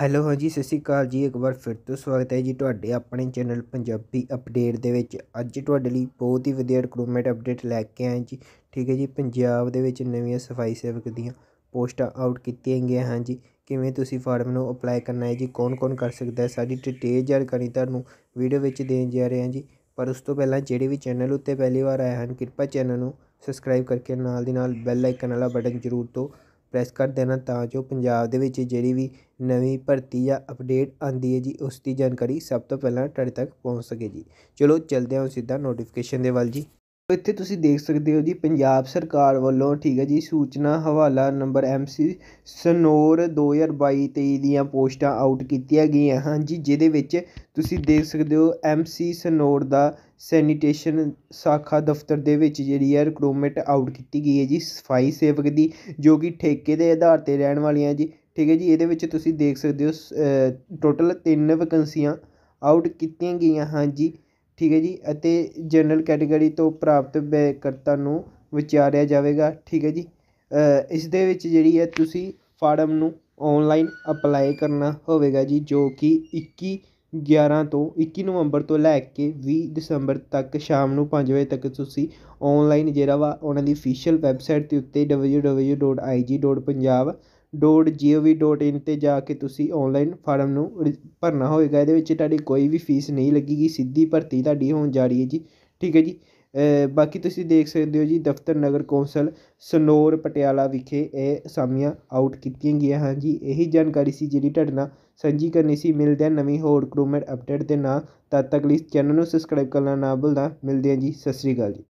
hello ਹਾਂਜੀ ਸਤਿ ਸ਼੍ਰੀ ਅਕਾਲ ਜੀ ਇੱਕ ਵਾਰ ਫਿਰ ਤੋਂ ਸਵਾਗਤ ਹੈ ਜੀ ਤੁਹਾਡੇ ਆਪਣੇ ਚੈਨਲ ਪੰਜਾਬੀ ਅਪਡੇਟ ਦੇ ਵਿੱਚ ਅੱਜ ਤੁਹਾਡੇ ਲਈ ਬਹੁਤ ਹੀ ਵਧੀਆ ਰਿਕਰੂਟਮੈਂਟ ਅਪਡੇਟ ਲੈ ਕੇ ਆਏ ਜੀ ਠੀਕ ਹੈ ਜੀ ਪੰਜਾਬ ਦੇ ਵਿੱਚ ਨਵੀਆਂ ਸਫਾਈ ਸੇਵਕ ਦੀਆਂ ਪੋਸਟਾਂ ਆਊਟ ਕੀਤੀਆਂ ਗਈਆਂ ਹਨ ਜੀ ਕਿਵੇਂ ਤੁਸੀਂ ਫਾਰਮ ਨੂੰ ਅਪਲਾਈ ਕਰਨਾ ਹੈ ਜੀ ਕੌਣ-ਕੌਣ ਕਰ ਸਕਦਾ ਹੈ ਸਾਡੀ ਡਿਟੇਲ ਜਾਣਕਾਰੀ ਤੁਹਾਨੂੰ ਵੀਡੀਓ ਵਿੱਚ ਦੇਣ ਜਾ ਰਹੇ ਹਾਂ ਜੀ ਪਰ ਉਸ ਤੋਂ ਪਹਿਲਾਂ ਜਿਹੜੇ ਵੀ ਚੈਨਲ ਉੱਤੇ ਪਹਿਲੀ ਵਾਰ ਆਏ ਹਨ ਕਿਰਪਾ ਚੈਨਲ ਨੂੰ ਸਬਸਕ੍ਰਾਈਬ ਕਰਕੇ ਨਾਲ ਦੀ ਨਾਲ ਬੈਲ ਆਈਕਨ ਵਾਲਾ ਬਟਨ ਜ਼ਰੂਰ ਤੋਂ ਪ੍ਰੈਸ ਕਰ ਦੇਣਾ ਤਾਂ ਜੋ ਪੰਜਾਬ ਦੇ ਵਿੱਚ ਜਿਹੜੀ ਵੀ ਨਵੀਂ ਭਰਤੀ ਜਾਂ ਅਪਡੇਟ ਆਉਂਦੀ ਹੈ ਜੀ ਉਸ ਦੀ ਜਾਣਕਾਰੀ ਸਭ ਤੋਂ ਪਹਿਲਾਂ ਤੁਹਾਡੇ ਤੱਕ ਪਹੁੰਚ ਸਕੇ ਜੀ ਚਲੋ ਚਲਦੇ ਹਾਂ ਸਿੱਧਾ ਨੋਟੀਫਿਕੇਸ਼ਨ ਦੇ ਵੱਲ ਜੀ ਇੱਥੇ ਤੁਸੀਂ ਦੇਖ ਸਕਦੇ ਹੋ ਜੀ ਪੰਜਾਬ ਸਰਕਾਰ ਵੱਲੋਂ ਠੀਕ ਹੈ ਜੀ ਸੂਚਨਾ ਹਵਾਲਾ ਨੰਬਰ ਐਮਸੀ ਸਨੋਰ 2022-23 ਦੀਆਂ ਪੋਸਟਾਂ ਆਊਟ ਕੀਤੀਆਂ ਗਈਆਂ ਹਨ ਜੀ ਜਿਹਦੇ ਵਿੱਚ ਤੁਸੀਂ ਦੇਖ ਸਕਦੇ ਹੋ ਐਮਸੀ ਸਨੋਰ ਦਾ ਸੈਨੀਟੇਸ਼ਨ ਸਾਖਾ ਦਫ਼ਤਰ ਦੇ ਵਿੱਚ ਜਿਹੜੀ ਹੈ ਰਿਕਰੂਟਮੈਂਟ ਆਊਟ ਕੀਤੀ ਗਈ ਹੈ ਜੀ ਸਫਾਈ ਸੇਵਕ ਦੀ ਜੋ ਕਿ ਠੇਕੇ ਦੇ ਆਧਾਰ ਤੇ ਰਹਿਣ ਵਾਲੀਆਂ ਜੀ ਠੀਕ ਹੈ ਜੀ ਇਹਦੇ ਵਿੱਚ ਤੁਸੀਂ ਦੇਖ ਸਕਦੇ ਹੋ ਟੋਟਲ 3 ਵੈਕੈਂਸੀਆਂ ਆਊਟ ਕੀਤੀਆਂ ਗਈਆਂ ਹਨ ਜੀ ਠੀਕ ਹੈ ਜੀ ਅਤੇ ਜਨਰਲ ਕੈਟਾਗਰੀ ਤੋਂ ਪ੍ਰਾਪਤ ਬੈਕਰਤਾ ਨੂੰ ਵਿਚਾਰਿਆ ਜਾਵੇਗਾ ਠੀਕ ਹੈ ਜੀ ਇਸ ਦੇ ਵਿੱਚ ਜਿਹੜੀ ਹੈ ਤੁਸੀਂ ਫਾਰਮ ਨੂੰ ਔਨਲਾਈਨ ਅਪਲਾਈ ਕਰਨਾ ਹੋਵੇਗਾ ਜੀ ਜੋ ਕਿ ਇੱਕੀ ਗਿਆਰਾਂ ਤੋਂ ਇੱਕੀ ਨਵੰਬਰ ਤੋਂ ਲੈ ਕੇ ਵੀਹ ਦਸੰਬਰ ਤੱਕ ਸ਼ਾਮ ਨੂੰ ਪੰਜ ਵਜੇ ਤੱਕ ਤੁਸੀਂ ਔਨਲਾਈਨ ਜਿਹੜਾ ਵਾ ਉਹਨਾਂ ਦੀ ਅਫੀਸ਼ੀਅਲ ਵੈਬਸਾਈਟ ਦੇ ਉੱਤੇ www.ig.punjab dot I G dot Punjab dot dot in 'ਤੇ ਜਾ ਕੇ ਤੁਸੀਂ ਆਨਲਾਈਨ ਫਾਰਮ ਨੂੰ ਭਰਨਾ ਹੋਏਗਾ ਇਹਦੇ ਵਿੱਚ ਤੁਹਾਡੀ ਕੋਈ ਵੀ ਫੀਸ ਨਹੀਂ ਲੱਗੇਗੀ ਸਿੱਧੀ ਭਰਤੀ ਤੁਹਾਡੀ ਹੋਣ ਜਾ ਰਹੀ ਹੈ ਜੀ ਠੀਕ ਹੈ ਜੀ ਬਾਕੀ ਤੁਸੀਂ ਦੇਖ ਸਕਦੇ ਹੋ ਜੀ ਦਫ਼ਤਰ ਨਗਰ ਕੌਂਸਲ ਸਨੌਰ ਪਟਿਆਲਾ ਵਿਖੇ ਇਹ ਅਸਾਮੀਆਂ ਆਊਟ ਕੀਤੀਆਂ ਗਈਆਂ ਹਨ ਜੀ ਇਹੀ ਜਾਣਕਾਰੀ ਸੀ ਜਿਹੜੀ ਤੁਹਾਡੇ ਨਾਲ ਸਾਂਝੀ ਕਰਨੀ ਸੀ ਮਿਲਦੇ ਆ ਨਵੀਂ ਹੋਰ ਕਰੂਮੈਂਟ ਅਪਡੇਟ ਦੇ ਨਾਲ ਤਦ ਤੱਕ ਲਈ ਚੈਨਲ ਨੂੰ ਸਬਸਕ੍ਰਾਈਬ ਕਰਨਾ ਨਾ ਭੁੱਲਣਾ ਮਿਲਦੇ ਆ ਜੀ ਸਤਿ ਸ਼੍ਰੀ ਅਕਾਲ ਜੀ